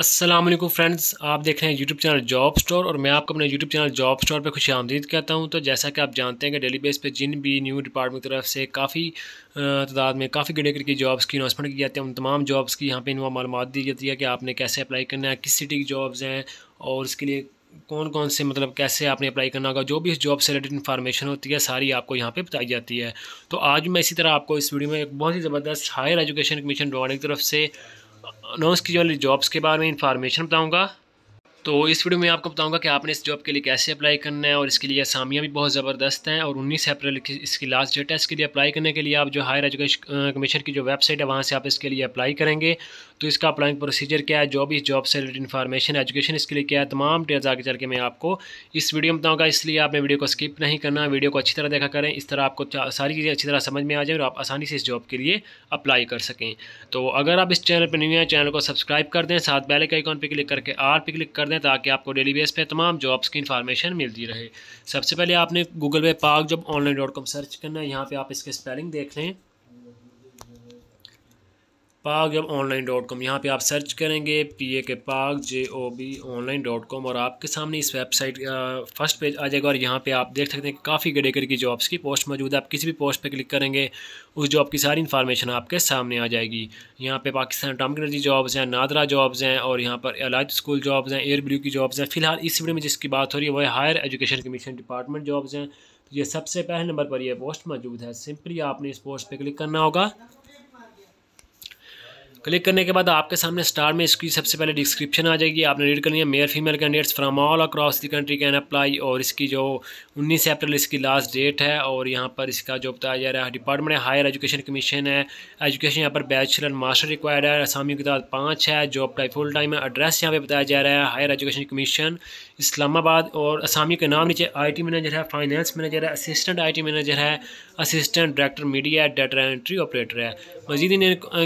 Aslam friends आप देख रहे हैं यूट्यूब चैनल जॉब स्टोर और मैं आपको अपने यूट्यूब चैनल जॉब स्टोर पर खुश आमदीद कहता हूं तो जैसा कि आप जानते हैं कि डेली बेस पे जिन भी न्यू डिपार्टमेंट की तरफ से काफ़ी तादाद में काफ़ी कैटेगरी की जॉब्स की अनाउंसमेंट की जाती है उन तमाम जॉब्स की यहाँ पे इनवा मालूम दी जाती है कि आपने कैसे अप्लाई करना है किस सिटी की जॉब्स हैं और उसके लिए कौन कौन से मतलब कैसे आपने अप्लाई करना होगा जो भी इस जॉब से रिलेटेड इन्फॉर्मेशन होती है सारी आपको यहाँ पे बताई जाती है तो आज मैं इसी तरह आपको इस वीडियो में एक बहुत ही ज़बरदस्त हायर एजुकेशन कमीशन डॉट की तरफ से अनाउंस की वाली जॉब्स के बारे में इंफॉर्मेशन बताऊँगा तो इस वीडियो में आपको बताऊंगा कि आपने इस जॉब के लिए कैसे अप्लाई करना है और इसके लिए आसामियाँ भी बहुत ज़बरदस्त हैं और 19 अप्रैल की इसकी लास्ट डेट है इसके लिए अप्लाई करने के लिए आप जो हायर एजुकेशन कमीशन की जो वेबसाइट है वहाँ से आप इसके लिए अप्लाई करेंगे तो इसका अप्लाइंग प्रोसीजर क्या है जॉब इस जॉब से रिलेटेड इन्फॉर्मेशन एजुकेशन इसके लिए क्या है तमाम डिटेल्स आगे चल के मैं आपको इस वीडियो में बताऊँगा इसलिए आपने वीडियो को स्किप नहीं करना वीडियो को अच्छी तरह देखा करें इस तरह आपको सारी चीज़ें अच्छी तरह समझ में आ जाए और आप आसानी से इस जॉब के लिए अप्लाई कर सकें तो अगर आप इस चैनल पर न्यू हैं चैनल को सब्सक्राइब कर दें साथ बेल आइकॉन पर क्लिक करके आर पे क्लिक कर दें ताकि आपको डेली बेस पे तमाम जॉब्स की इन्फॉर्मेशन मिलती रहे सबसे पहले आपने गूगल पे पाक जब ऑनलाइन डॉट कॉम सर्च करना है यहाँ पर आप इसके स्पेलिंग देख लें पाग जब ऑनलाइन डॉट कॉम यहाँ पर आप सर्च करेंगे पी ए के पाग J O B online dot com और आपके सामने इस वेबसाइट फर्स्ट पेज आ जाएगा और यहाँ पे आप देख सकते हैं काफ़ी गडेकर की जॉब्स की पोस्ट मौजूद है आप किसी भी पोस्ट पे क्लिक करेंगे उस जॉब की सारी इन्फॉर्मेशन आपके सामने आ जाएगी यहाँ पे पाकिस्तान अटामिक एनर्जी जॉब्स हैं नादरा जॉब्स हैं और यहाँ पर एलाइट स्कूल जॉब्स हैं एयर ब्लू की जॉब्स हैं फिलहाल इस वीडियो में जिसकी बात हो रही है वह higher education commission department jobs हैं तो ये सबसे पहले नंबर पर यह पोस्ट मौजूद है सिंपली आपने इस पोस्ट पर क्लिक करना होगा क्लिक करने के बाद आपके सामने स्टार में इसकी सबसे पहले डिस्क्रिप्शन आ जाएगी आपने रीड करनी है mayor female candidates from all across the country can apply और इसकी जो 19 अप्रैल इसकी लास्ट डेट है और यहाँ पर इसका जो बताया जा रहा है डिपार्टमेंट है हायर एजुकेशन कमीशन है एजुकेशन यहाँ पर बैचलर मास्टर रिक्वायर्ड है आसामी की तादाद पाँच है जॉब टाइप फुल टाइम है एड्रेस यहाँ पर बताया जा रहा है हायर एजुकेशन कमीशन इस्लामाबाद और असामियों के नाम नीचे आई मैनेजर है फाइनेंस मैनेजर है असिस्टेंट आई मैनेजर है assistant director media data entry operator है मजीद इन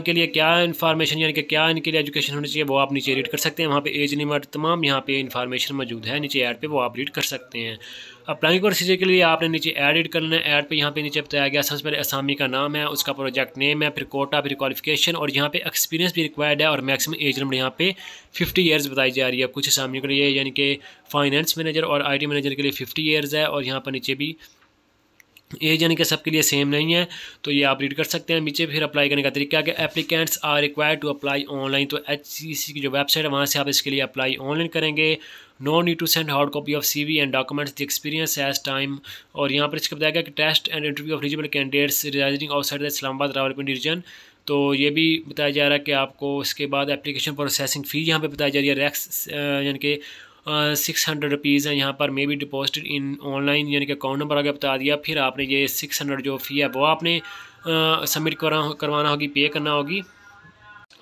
के लिए क्या इन्फॉर्मेशन यानी कि क्या इनके लिए एजुकेशन होनी चाहिए वो आप नीचे रीड कर सकते हैं वहाँ पे एज लिमिट तमाम यहाँ पे इन्फॉर्मेशन मौजूद है नीचे ऐड पे वो आप रीड कर सकते हैं अप्लाई प्रोसीजर के लिए आपने नीचे ऐड एड करना है ऐड पे यहाँ पे नीचे बताया गया सबसे पहले असामी का नाम है उसका प्रोजेक्ट नेम है फिर कोटा फिर क्वालिफिकेशन और यहाँ पे एक्सपीरियंस भी रिक्वायर्ड है और मैक्सिमम एज लिमिट यहाँ पे 50 इयर्स बताई जा रही है कुछ असामियों के लिए यानी कि फाइनेंस मैनेजर और आई मैनेजर के लिए फ़िफ्टी ईयर्स है और यहाँ पर नीचे भी एज यानी कि सबके लिए सेम नहीं है तो ये आप रीड कर सकते हैं नीचे फिर अप्लाई करने का तरीका कि applicants are required to apply online तो एच की जो वेबसाइट है वहाँ से आप इसके लिए अप्लाई ऑनलाइन करेंगे no need to send hard copy of CV and documents the experience age time और यहाँ पर इसका बताया गया कि test and interview of eligible candidates residing outside the Islamabad Rawalpindi region तो ये भी बताया जा रहा है कि आपको इसके बाद एप्लीकेशन प्रोसेसिंग फ़ी यहाँ पर बताई जा रही है रैक्स यानी कि सिक्स हंड्रेड रुपीज़ है यहाँ पर may be deposit in online यानी कि अकाउंट नंबर आगे बता दिया फिर आपने ये सिक्स हंड्रेड जो फ़ी है वो आपने सबमिट करा करवाना होगी पे करना होगी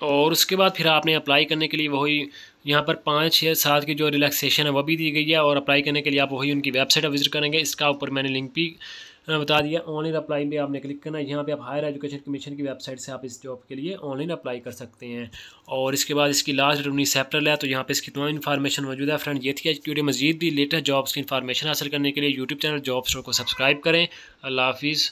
और उसके बाद फिर आपने अप्लाई करने के लिए वही यहाँ पर पाँच छः सात की जो रिलैक्सेशन है वह भी दी गई है और अप्लाई करने के लिए आप वही उनकी वेबसाइट विजिट करेंगे इसका ऊपर मैंने लिंक भी बता दिया ऑनलाइन अप्लाई में आपने क्लिक करना है यहाँ पे आप हायर एजुकेशन कमीशन की वेबसाइट से आप इस जॉब के लिए ऑनलाइन अप्लाई कर सकते हैं और इसके बाद इसकी लास्ट उन्नीस अप्रैल है तो यहाँ पे इसकी तमाम इन्फॉर्मेशन मौजूद है फ्रेंड ये थी आज वीडियो मजीद भी लेटेस्ट जॉब्स की इन्फॉर्मेशन हासिल करने के लिए यूट्यूब चैनल जॉब स्टोर को सब्सक्राइब करें अल्लाह हाफिज़